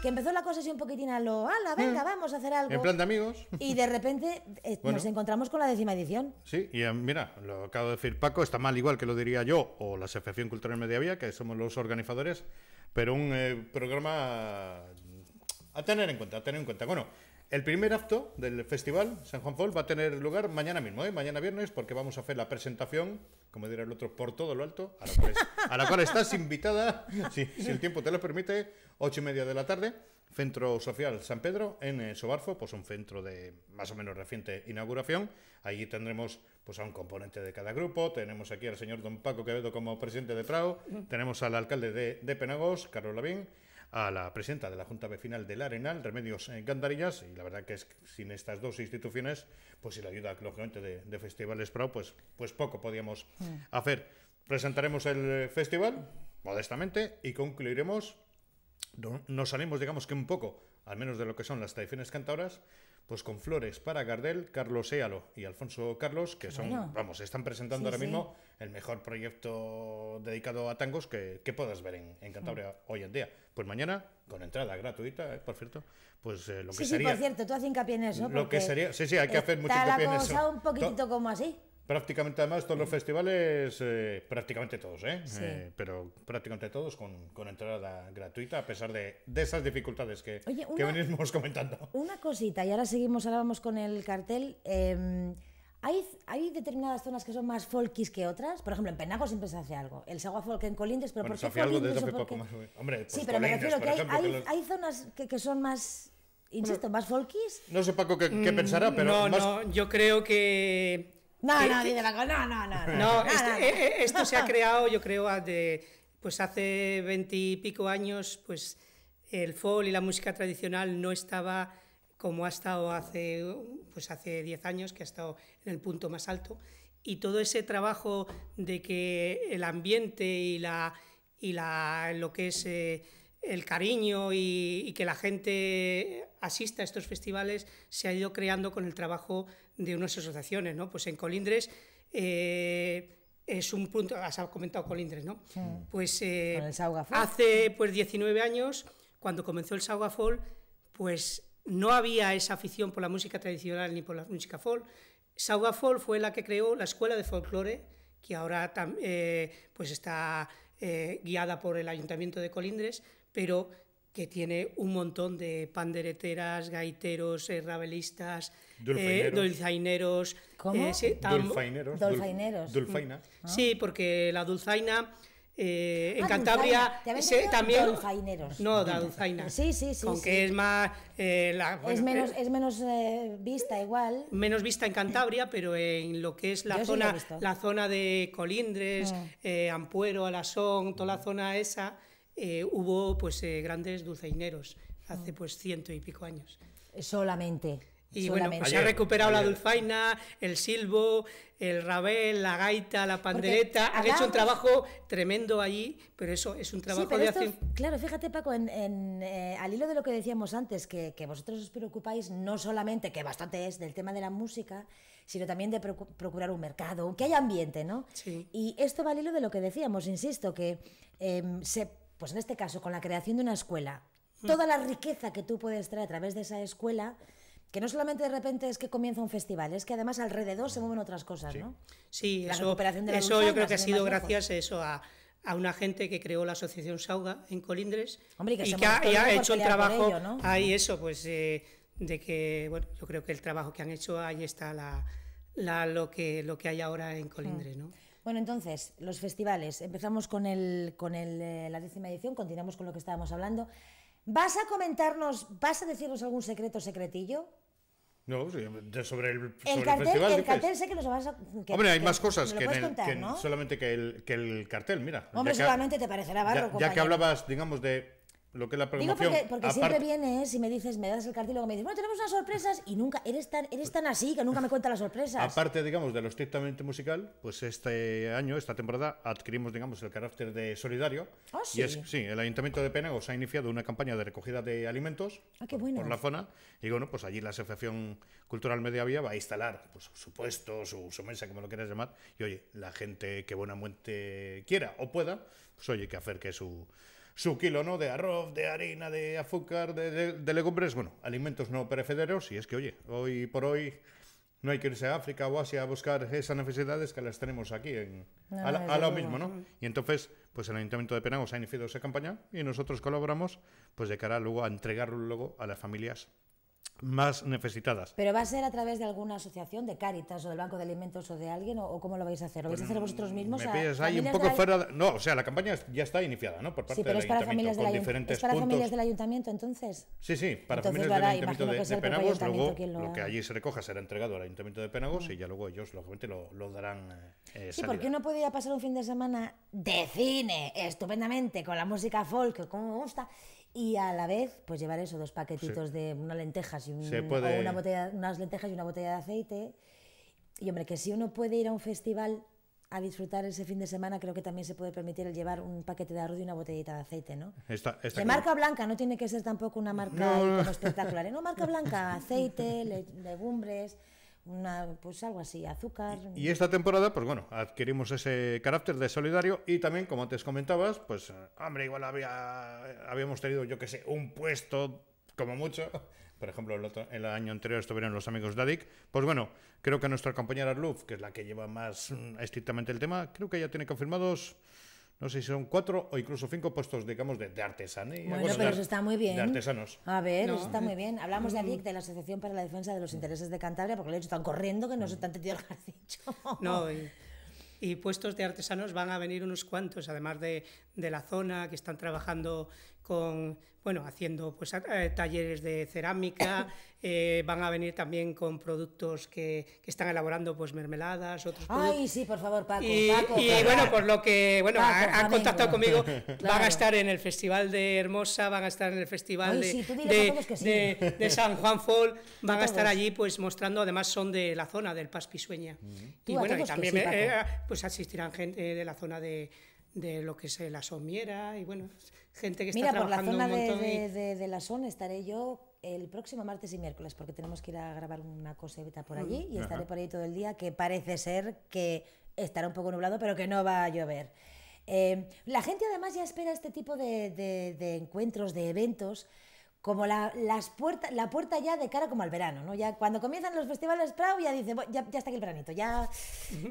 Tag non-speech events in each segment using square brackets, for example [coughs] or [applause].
Que empezó la cosa así un poquitín a lo, ala, mm. venga, vamos a hacer algo. En plan de amigos. Y de repente eh, [laughs] nos encontramos con la décima edición. Sí, y eh, mira, lo acabo de decir Paco, está mal igual que lo diría yo o la Asociación Cultural Mediavía, que somos los organizadores, pero un eh, programa a tener en cuenta, a tener en cuenta. Bueno, el primer acto del festival San Juan Paul va a tener lugar mañana mismo, ¿eh? mañana viernes, porque vamos a hacer la presentación, como dirá el otro, por todo lo alto, a la cual, estás invitada, [laughs] si, el tiempo te lo permite, ocho y media de la tarde, Centro Social San Pedro, en eh, Sobarfo, pues un centro de más o menos reciente inauguración. Allí tendremos pues a un componente de cada grupo, tenemos aquí al señor don Paco Quevedo como presidente de Prado, tenemos al alcalde de, de Penagos, Carlos Lavín, a la presidenta de la Junta Vecinal del Arenal, Remedios eh, Gandarillas, y la verdad que es sin estas dos instituciones, pues sin la ayuda, lógicamente, de, de Festivales Pro, pues, pues poco podíamos mm. hacer. Presentaremos el eh, festival, modestamente, y concluiremos, nos salimos, digamos que un poco, al menos de lo que son las tradiciones cantadoras, pues con Flores para Gardel, Carlos Ealo y Alfonso Carlos, que son, vamos, están presentando ahora mismo el mejor proyecto dedicado a tangos que, puedas ver en, Cantabria mm. hoy en día. Pues mañana, con entrada gratuita, ¿eh? por cierto, pues eh, lo que sería... Sí, por cierto, tú haces hincapié en eso. Lo que sería, sí, sí, hay que hacer mucho un poquitito como así. Prácticamente además todos los mm. festivales, eh, prácticamente todos, ¿eh? ¿eh? pero prácticamente todos con, con, entrada gratuita, a pesar de, esas dificultades que, que, venimos [laughs] comentando. Una cosita, y ahora seguimos, ahora vamos con el cartel. Em, ¿hay, ¿hay, determinadas zonas que son más folkis que otras? Por ejemplo, en Penago siempre se hace algo. El Sagua Folk en Colindres, pero ¿por qué se poco más. Hombre, pues sí, pero me refiero que hay, hay, zonas que, que son más... Insisto, ¿más folkis? No sé, Paco, qué, pensará, pero. Mm, no, no, yo creo que no, no, de la no, no, no. Este, eh, eh, esto se ha [laughs] creado, yo creo, de, pues hace veintipico años, pues el folk y la música tradicional no estaba como ha estado hace, pues hace 10 años, que ha estado en el punto más alto. Y todo ese trabajo de que el ambiente y, la, y la, lo que es... Eh, el cariño y, que la gente asista a estos festivales se ha ido creando con el trabajo de unas asociaciones, ¿no? Pues en Colindres eh, es un punto, has comentado Colindres, ¿no? Pues eh, hace pues 19 años, cuando comenzó el Saugafol, pues no había esa afición por la música tradicional ni por la música folk. Saugafol fue la que creó la Escuela de Folclore, que ahora eh, pues está guiada por el Ayuntamiento de Colindres, pero que tiene un montón de pandereteras, gaiteros, eh, rabelistas, eh, dulzaineros, eh, ¿Cómo? sí, dulzaineros, mm. Sí, ah. porque la dulzaina en ah, Cantabria se, también dulzaineros. no la dulzaina sí sí sí aunque es más es menos, vista igual menos vista en Cantabria pero en lo que es la zona la zona de Colindres mm. Ampuero Alasón toda la zona esa eh, hubo pues eh, grandes dulceineros hace ah. pues ciento y pico años. Solamente. Y bueno, se ha recuperado la dulzaina, el silbo, el rabel, la gaita, la pandereta. Han hecho un trabajo tremendo allí, pero eso es un trabajo de acción Claro, fíjate, Paco, en, eh, al hilo de lo que decíamos antes, que, vosotros os preocupáis no solamente, que bastante es, del tema de la música, sino también de procurar un mercado, que haya ambiente, ¿no? Y esto va al hilo de lo que decíamos, insisto, que em, se pues en este caso, con la creación de una escuela, mm. toda la riqueza que tú puedes traer a través de esa escuela, que no solamente de repente es que comienza un festival, es que además alrededor se mm. mueven otras cosas, ¿no? Sí, la eso, de eso yo creo que ha sido gracias a eso a, una gente que creó la Asociación Sauga en Colindres y que ha, hecho el trabajo ahí eso, pues eh, de que bueno, yo creo que el trabajo que han hecho ahí está la, lo que lo que hay ahora en Colindres, mm. ¿no? Bueno, entonces, los festivales. Empezamos con, el, con el, eh, la décima edición, continuamos con lo que estábamos hablando. ¿Vas a comentarnos, vas a decirnos algún secreto secretillo? No, sobre el, el cartel sé que nos vas a... Hombre, hay más cosas que, el- ¿no? solamente que el, cartel, mira. Hombre, solamente te parecerá barro, ya, que hablabas, digamos, de lo que la Digo porque, siempre vienes ¿eh? y me dices, me das el cartel y me dices, bueno, tenemos unas sorpresas y nunca, eres tan, eres tan así que nunca me cuentas las sorpresas. Aparte, digamos, de lo estrictamente musical, pues este año, esta temporada, adquirimos, digamos, el carácter de solidario. Ah, sí. sí, el Ayuntamiento de Penagos ha iniciado una campaña de recogida de alimentos ah, por la zona y bueno, pues allí la Asociación Cultural Media Vía va a instalar pues, su puesto, su, mesa, como lo quieras llamar, y oye, la gente que buena muerte quiera o pueda, pues oye, que acerque su su kilo ¿no? de arroz, de harina, de azúcar, de, legumbres, bueno, alimentos no perecederos, y es que, oye, hoy por hoy no hay que irse a África o Asia a buscar esas necesidades que las tenemos aquí, en, a, lo mismo, ¿no? Y entonces, pues el Ayuntamiento de Penagos ha iniciado esa campaña y nosotros colaboramos, pues de cara luego a entregarlo luego a las familias más necesitadas. ¿Pero va a ser a través de alguna asociación, de caritas o del Banco de Alimentos o de alguien, o, cómo lo vais a hacer? ¿Lo vais a pues hacer vosotros mismos? Me ahí un poco fuera... No, o sea, la campaña ya está iniciada, ¿no? Por parte sí, pero es para familias del ayuntamiento. para familias del ayuntamiento, entonces? Sí, sí, para familias del ayuntamiento de, Penagos, luego lo, que allí se recoja será entregado al ayuntamiento de Penagos y ya luego ellos, lógicamente, lo, darán eh, eh, Sí, porque uno podía pasar un fin de semana de cine, estupendamente, con la música folk, como me gusta, y a la vez pues llevar eso, dos paquetitos de unas lentejas y una botella, unas lentejas y una botella de aceite. Y hombre, que si uno puede ir a un festival a disfrutar ese fin de semana, creo que también se puede permitir el llevar un paquete de arroz y una botellita de aceite, ¿no? de marca blanca, no tiene que ser tampoco una marca espectacular, ¿eh? No, marca blanca, aceite, legumbres, una, pues algo así, azúcar. Y, esta temporada, pues bueno, adquirimos ese carácter de solidario y también, como antes comentabas, pues eh, hombre, igual había, habíamos tenido, yo qué sé, un puesto como mucho. [laughs] Por ejemplo, el, el año anterior estuvieron los amigos de Pues bueno, creo que nuestra compañera Luf, que es la que lleva más mm, estrictamente el tema, creo que ya tiene confirmados no sé si son cuatro o incluso cinco puestos, digamos, de, de artesanía. Bueno, pero eso está muy bien. De artesanos. A ver, eso está muy bien. Hablamos de ADIC, mm. de la Asociación para la Defensa de los Intereses de Cantabria, porque lo he están corriendo que no se han mm. entendido lo que [laughs] No, y, y, puestos de artesanos van a venir unos cuantos, además de, de la zona que están trabajando con, bueno, haciendo pues eh, talleres de cerámica, [coughs] eh, van a venir también con productos que, están elaborando pues mermeladas, otros Ay, sí, por favor, Paco. Y, bueno, por lo que, bueno, han, contactado conmigo, [laughs] van a estar en el Festival de Hermosa, van a estar en el Festival de, San Juan Fall, van a, estar allí pues mostrando, además son de la zona del Paz Pisueña. Mm. Y bueno, también eh, pues asistirán gente de la zona de de lo que se la somiera y bueno, gente que está trabajando por la zona de, la SON estaré yo el próximo martes y miércoles porque tenemos que ir a grabar una cosita por allí y estaré por ahí todo el día que parece ser que estará un poco nublado pero que no va a llover. Eh, la gente además ya espera este tipo de, de encuentros, de eventos como la, las puerta, la puerta ya de cara como al verano, ¿no? Ya cuando comienzan los festivales Prado ya dice, ya, está aquí el veranito, ya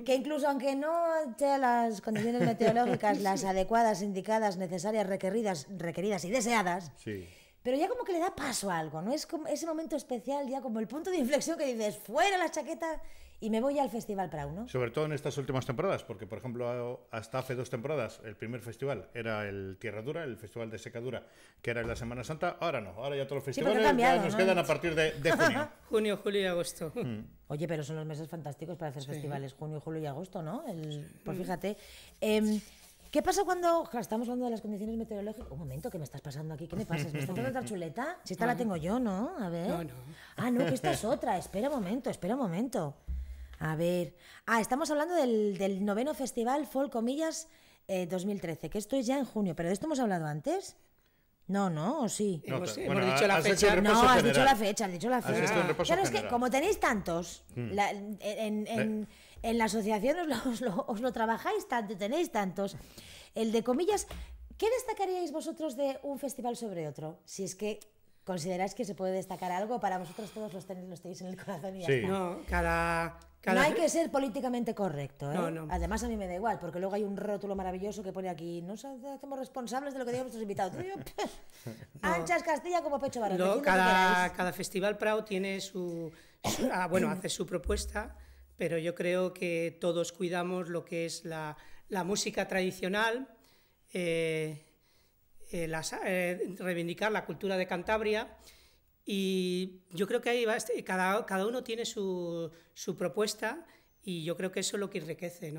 que incluso aunque no sea las condiciones meteorológicas las [laughs] adecuadas, indicadas, necesarias, requeridas, requeridas y deseadas, sí. pero ya como que le da paso a algo, ¿no? Es como ese momento especial, ya como el punto de inflexión que dices, fuera la chaqueta y me voy al Festival prauno. Sobre todo en estas últimas temporadas, porque por ejemplo hasta hace dos temporadas el primer festival era el Tierra Dura, el Festival de Secadura, que era en la Semana Santa, ahora no, ahora ya todos los festivales nos quedan a partir de, junio. [laughs] junio, julio y agosto. Mm. Mm. Oye, pero son los meses fantásticos para hacer festivales, junio, julio y agosto, ¿no? El, pues fíjate. Em, ¿Qué pasa cuando estamos hablando de las condiciones meteorológicas? Un momento, ¿qué me estás pasando aquí? ¿Qué me pasas? ¿Me estás dando otra chuleta? Si esta la ah. tengo yo, ¿no? A ver. Ah, no, que esta [laughs] es otra. Espera un momento, espera un momento. A ver. Ah, estamos hablando del, noveno Festival Folk Comillas 2013, eh, que esto es ya en junio, pero de esto hemos hablado antes. No, no, ¿o sí. No, hemos, dicho la fecha. no, has dicho la fecha, has dicho la fecha. Claro, es que como tenéis tantos, hmm. en, eh. en, la asociación os lo, trabajáis tanto, tenéis tantos. El de comillas, ¿qué destacaríais vosotros de un festival sobre otro? Si es que ¿Consideráis que se puede destacar algo? Para vosotros todos los tenéis, en el corazón y ya sí. No, cada, no hay que ser políticamente correcto. ¿eh? Además, a mí me da igual, porque luego hay un rótulo maravilloso que pone aquí: no hacemos responsables de lo que digan nuestros invitados. [laughs] Anchas Castilla como pecho cada, festival Prado tiene su. Ah, bueno, hace su propuesta, pero yo creo que todos cuidamos lo que es la, música tradicional, eh, eh, reivindicar la cultura de Cantabria y yo creo que ahí va, este, cada, cada uno tiene su, su, propuesta y yo creo que eso es lo que enriquece,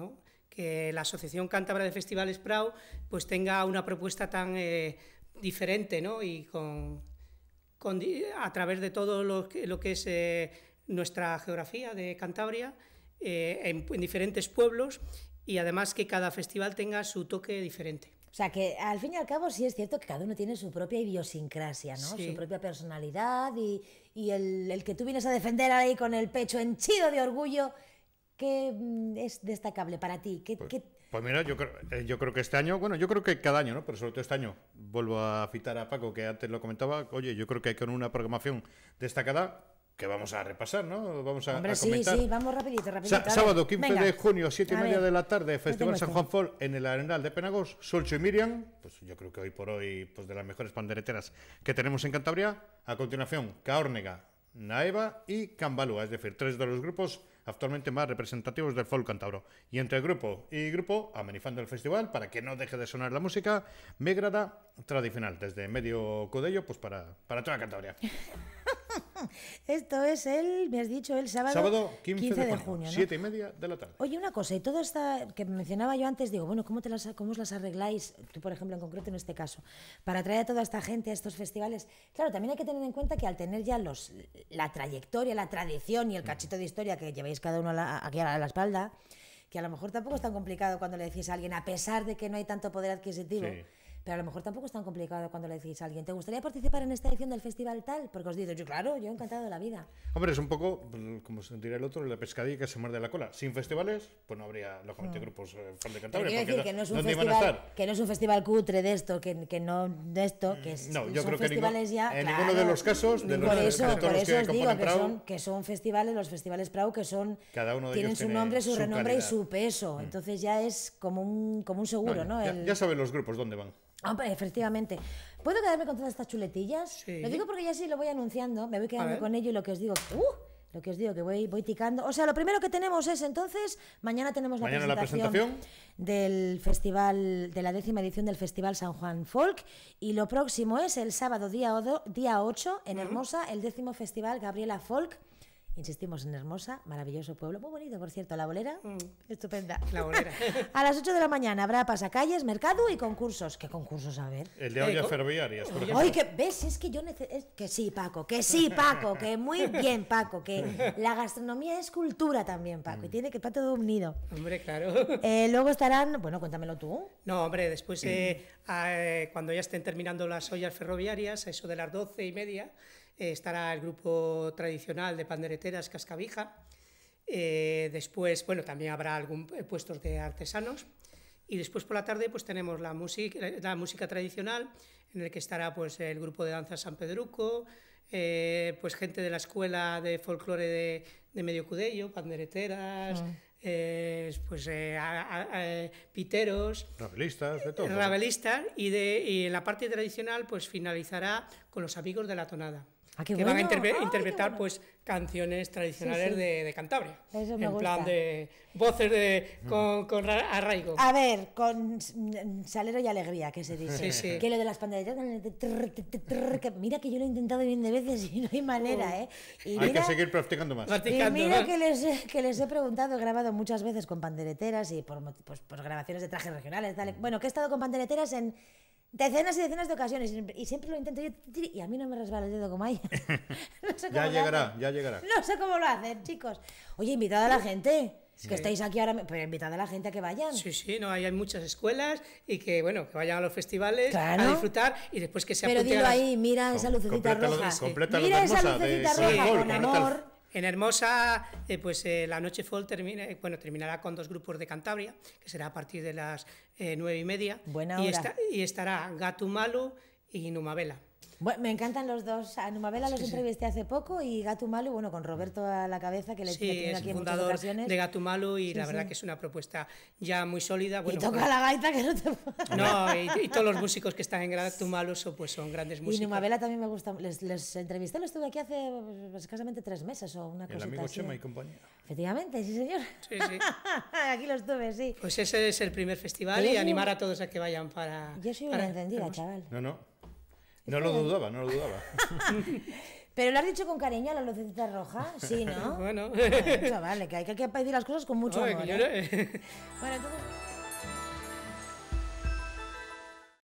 Que la Asociación Cántabra de Festivales PRAU pues tenga una propuesta tan eh, diferente, Y con, a través de todo lo, lo que es eh, nuestra geografía de Cantabria, eh, en diferentes pueblos y además que cada festival tenga su toque diferente. O sea, que al fin y al cabo sí es cierto que cada uno tiene su propia idiosincrasia, ¿no? Su propia personalidad y, el, que tú vienes a defender ahí con el pecho henchido de orgullo, ¿qué mm, es destacable para ti? Pues, pues, mira, yo creo, eh, yo creo que este año, bueno, yo creo que cada año, ¿no? Pero sobre todo este año, vuelvo a citar a Paco, que antes lo comentaba, oye, yo creo que con una programación destacada que vamos a repasar, ¿no? Vamos a, Hombre, Sí, sí, vamos rapidito, rapidito. sábado 15 de junio, 7 y media de la tarde, Festival San Juan Fol en el Arenal de Penagos, Solcho y Miriam, pues yo creo que hoy por hoy, pues de las mejores pandereteras que tenemos en Cantabria. A continuación, Caórnega, Naeva y Cambalúa, es decir, tres de los grupos actualmente más representativos del folk Cantabro. Y entre grupo y grupo, amenizando el festival, para que no deje de sonar la música, Megrada tradicional, desde medio codello, pues para, para toda Cantabria. [laughs] [laughs] Esto es el, me has dicho, el sábado, 15, de, junio. Siete y media de la tarde. Oye, una cosa, y todo esto que mencionaba yo antes, digo, bueno, ¿cómo, te las, ¿cómo os las arregláis, tú por ejemplo en concreto en este caso, para traer a toda esta gente a estos festivales? Claro, también hay que tener en cuenta que al tener ya los, la trayectoria, la tradición y el cachito de historia que lleváis cada uno aquí a la espalda, que a lo mejor tampoco es tan complicado cuando le decís a alguien, a pesar de que no hay tanto poder adquisitivo. Pero a lo mejor tampoco es tan complicado cuando le decís a alguien, ¿te gustaría participar en esta edición del festival tal? Porque os digo, yo claro, yo he encantado la vida. Hombre, es un poco, pues, como se el otro, la pescadilla que se muerde la cola. Sin festivales, pues no habría, lógicamente, grupos eh, fan de Cantabria. que no, es un festival, que no es un festival cutre de esto, que, no de esto, que es, no, yo creo que En de los casos, por eso, os digo que son, festivales, los festivales Prau, que son... tienen su nombre, su, renombre y su peso. Mm. Entonces ya es como un, como un seguro, ¿no? ya saben los grupos dónde van. Ah, pues, efectivamente. ¿Puedo quedarme con todas estas chuletillas? Lo digo porque ya sí lo voy anunciando, me voy quedando con ello y lo que os digo, ¡uh! Lo que os digo, que voy, voy ticando. O sea, lo primero que tenemos es entonces, mañana tenemos la, presentación, la presentación, del festival, de la décima edición del Festival San Juan Folk. Y lo próximo es el sábado día, día 8 en Hermosa, el décimo festival Gabriela Folk. Insistimos en Hermosa, maravilloso pueblo, muy bonito, por cierto. La bolera, mm. estupenda. La bolera. [laughs] a las 8 de la mañana habrá pasacalles, mercado y concursos. ¿Qué concursos? A ver. El de ollas eh, ferroviarias, Ay, que ves, es que yo Que sí, Paco, que sí, Paco, que muy bien, Paco, que [laughs] la gastronomía es cultura también, Paco, y mm. tiene que estar todo unido. Hombre, claro. Eh, luego estarán, bueno, cuéntamelo tú. No, hombre, después, mm. eh, cuando ya estén terminando las ollas ferroviarias, eso de las 12 y media, eh, estará el grupo tradicional de pandereteras Cascabija. Eh, después, bueno, también habrá algún eh, puestos de artesanos. Y después por la tarde pues tenemos la, música la música tradicional, en el que estará pues el grupo de danza San Pedruco, pues gente de la escuela de folclore de, Medio Cudello, pandereteras, mm. pues piteros, rabelistas, de todo. Rabelistas, y, de, y en la parte tradicional pues finalizará con los amigos de la tonada. Ah, que van a interpretar pues canciones tradicionales De, Cantabria. Eso en plan de voces de con, con, arraigo. A ver, con salero y alegría que se dice. Sí, que lo de las panderetas mira que yo lo he intentado bien de veces y no hay manera, ¿eh? hay que seguir practicando más. y mira que les, he preguntado, he grabado muchas veces con pandereteras y por, pues, por grabaciones de trajes regionales, mm. Bueno, que he estado con pandereteras en Decenas y decenas de ocasiones. Y siempre lo intento yo. Y a mí no me resbala el dedo como a [laughs] ya llegará, ya llegará. No sé cómo lo hacen, chicos. Oye, invitad a la gente. Que estáis aquí ahora, pero invitad a la gente a que vayan. Sí, sí, no, ahí hay muchas escuelas y que, bueno, que vayan a los festivales a disfrutar y después que se Pero dilo ahí, mira esa lucecita roja. Mira esa lucecita roja con amor. En Hermosa, eh, pues eh, la noche fall termina, eh, bueno, terminará con dos grupos de Cantabria, que será a partir de las nueve y media. Buena y, hora. y estará Gatumalu y Numabela. Bueno, me encantan los dos. A Numabela los entrevisté hace poco y Gatumalu, bueno, con Roberto a la cabeza, que le es aquí el en muchas ocasiones. de Gatumalu y la verdad que es una propuesta ya muy sólida. y toca pues la gaita que no te [laughs] No, y, todos los músicos que están en Gatumalu son, pues, son grandes músicos. Y Numabela también me gusta. Les, entrevisté, lo estuve aquí hace pues, escasamente tres meses o una cosa El amigo Chema y compañía. Efectivamente, sí, señor. Sí, sí. [laughs] aquí los estuve, sí. Pues ese es el primer festival y animar a todos a que vayan para... Yo soy una entendida, chaval. No, no, no lo dudaba, no lo dudaba. [laughs] Pero lo has dicho con cariño a la lucecita roja, sí, ¿no? [laughs] bueno. Ah, vale, que hay que pedir las cosas con mucho Oye, ¿eh? Bueno, entonces...